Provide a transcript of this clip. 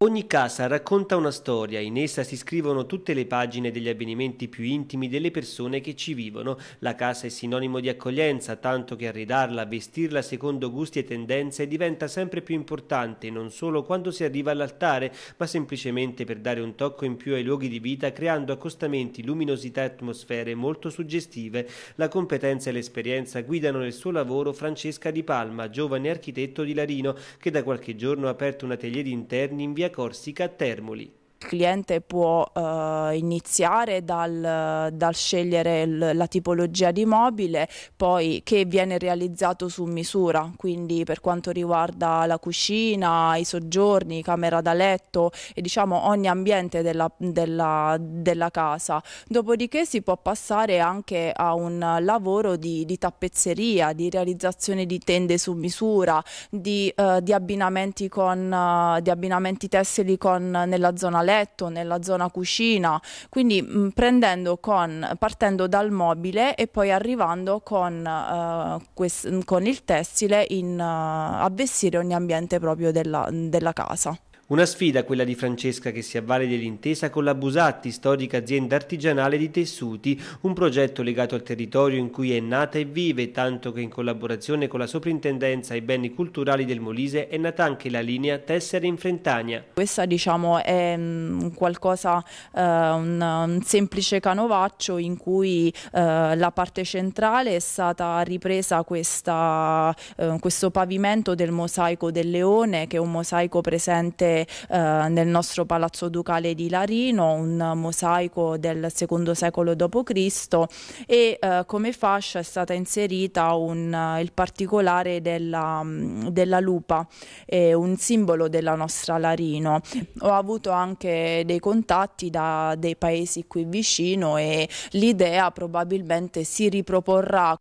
Ogni casa racconta una storia, in essa si scrivono tutte le pagine degli avvenimenti più intimi delle persone che ci vivono. La casa è sinonimo di accoglienza, tanto che arredarla, vestirla secondo gusti e tendenze diventa sempre più importante, non solo quando si arriva all'altare, ma semplicemente per dare un tocco in più ai luoghi di vita, creando accostamenti, luminosità e atmosfere molto suggestive. La competenza e l'esperienza guidano nel suo lavoro Francesca Di Palma, giovane architetto di Larino, che da qualche giorno ha aperto un atelier di interni in via Corsica Termoli cliente può eh, iniziare dal, dal scegliere l- la tipologia di mobile, poi che viene realizzato su misura, quindi per quanto riguarda la cucina, i soggiorni, camera da letto e diciamo ogni ambiente della, della, della casa. Dopodiché si può passare anche a un lavoro di, di tappezzeria, di realizzazione di tende su misura, di, eh, di abbinamenti, con, uh, di abbinamenti tessili con, nella zona letto, nella zona cucina, quindi mh, mm, con, partendo dal mobile e poi arrivando con, uh, con il tessile in, uh, a vestire ogni ambiente proprio della, della casa. Una sfida quella di Francesca che si avvale dell'intesa con la Busatti, storica azienda artigianale di tessuti, un progetto legato al territorio in cui è nata e vive, tanto che in collaborazione con la Soprintendenza ai Beni Culturali del Molise è nata anche la linea Tessere in Frentania. Questa diciamo è mm, qualcosa, uh, un, un, semplice canovaccio in cui uh, la parte centrale è stata ripresa questa, uh, questo pavimento del mosaico del leone che è un mosaico presente dove eh, nel nostro palazzo ducale di Larino, un mosaico del secondo secolo d.C. e eh, come fascia è stata inserita un, eh, il particolare della, mm, della lupa, un simbolo della nostra Larino. Ho avuto anche dei contatti da dei paesi qui vicino e l'idea probabilmente si riproporrà.